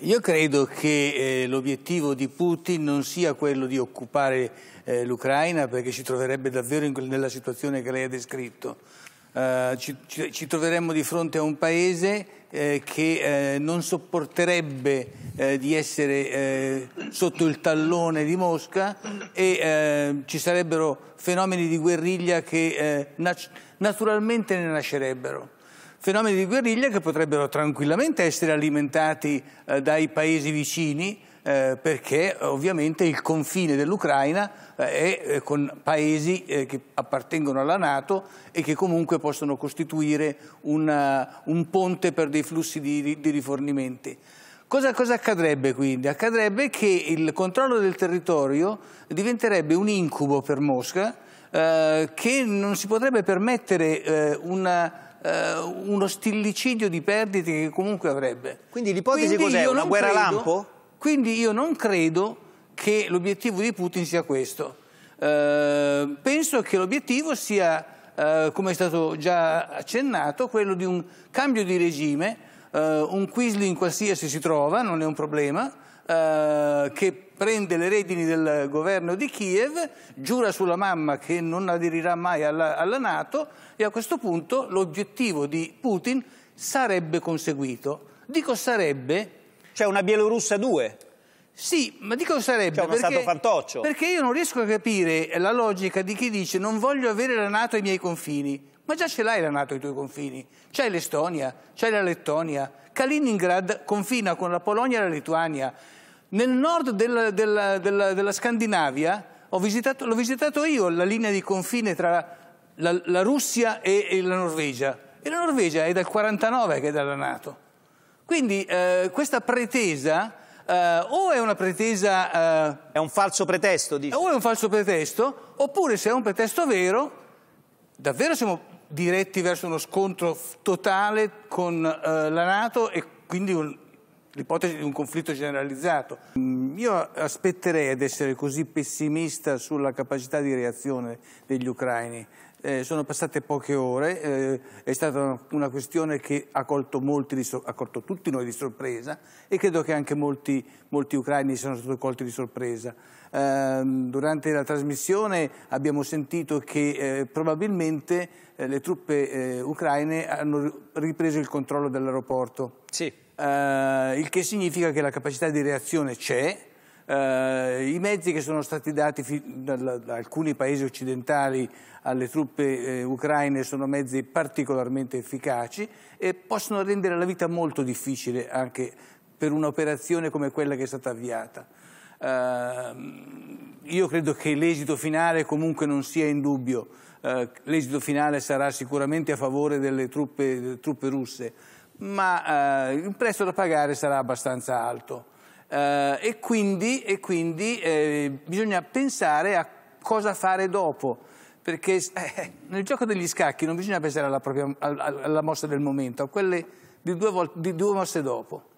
Io credo che eh, l'obiettivo di Putin non sia quello di occupare eh, l'Ucraina perché ci troverebbe davvero in, nella situazione che lei ha descritto. Uh, ci, ci, ci, troveremmo di fronte a un paese eh, che eh, non sopporterebbe eh, di essere sotto il tallone di Mosca e ci sarebbero fenomeni di guerriglia che nat naturalmente ne nascerebbero fenomeni di guerriglia che potrebbero tranquillamente essere alimentati eh, dai paesi vicini eh, perché ovviamente il confine dell'Ucraina eh, è eh, con paesi eh, che appartengono alla Nato e che comunque possono costituire una, eh, un ponte per dei flussi di, di rifornimenti. Cosa, cosa, accadrebbe quindi? Accadrebbe che il controllo del territorio diventerebbe un incubo per Mosca eh, che non si potrebbe permettere una eh, uno stillicidio di perdite che comunque avrebbe. Quindi l'ipotesi cos'è? Una guerra credo, lampo? Quindi io non credo che l'obiettivo di Putin sia questo. Eh, penso che l'obiettivo sia, eh, come è stato già accennato, quello di un cambio di regime, eh, un Quisling qualsiasi si trova, non è un problema, eh, che prende le redini del governo di Kiev, giura sulla mamma che non aderirà mai alla, alla Nato e a questo punto l'obiettivo di Putin sarebbe conseguito. Dico sarebbe... Cioè una Bielorussia 2? Sì, ma dico sarebbe cioè uno perché, stato fantoccio. perché io non riesco a capire la logica di chi dice non voglio avere la Nato ai miei confini. Ma già ce l'hai la Nato ai tuoi confini. C'è l'Estonia, c'è la Lettonia. Kaliningrad confina con la Polonia e la Lituania nel nord della, della, della, della Scandinavia visitato, l'ho visitato io, la linea di confine tra la, la Russia e, e, la Norvegia. E la Norvegia è dal 49 che è dalla Nato. Quindi eh, questa pretesa eh, o è una pretesa... Eh, è un falso pretesto, dice. O è un falso pretesto, oppure se è un pretesto vero, davvero siamo diretti verso uno scontro totale con eh, la Nato e quindi un, l'ipotesi di un conflitto generalizzato. Mm, io aspetterei ad essere così pessimista sulla capacità di reazione degli ucraini. Eh, sono passate poche ore, eh, è stata una questione che ha colto, ha colto, tutti noi di sorpresa e credo che anche molti, molti ucraini siano stati colti di sorpresa. Eh, durante la trasmissione abbiamo sentito che eh, probabilmente eh, le truppe eh, ucraine hanno ripreso il controllo dell'aeroporto. Sì eh, il che significa che la capacità di reazione c'è, eh, I mezzi che sono stati dati da, alcuni paesi occidentali alle truppe eh, ucraine sono mezzi particolarmente efficaci e possono rendere la vita molto difficile anche per un'operazione come quella che è stata avviata. Eh, io credo che l'esito finale comunque non sia in dubbio, eh, l'esito finale sarà sicuramente a favore delle truppe, delle truppe russe, ma eh, il prezzo da pagare sarà abbastanza alto. Eh, e quindi, e quindi eh, bisogna pensare a cosa fare dopo, perché eh, eh, nel gioco degli scacchi non bisogna pensare alla, propria, alla, alla mossa del momento, a quelle di due, di due mosse dopo.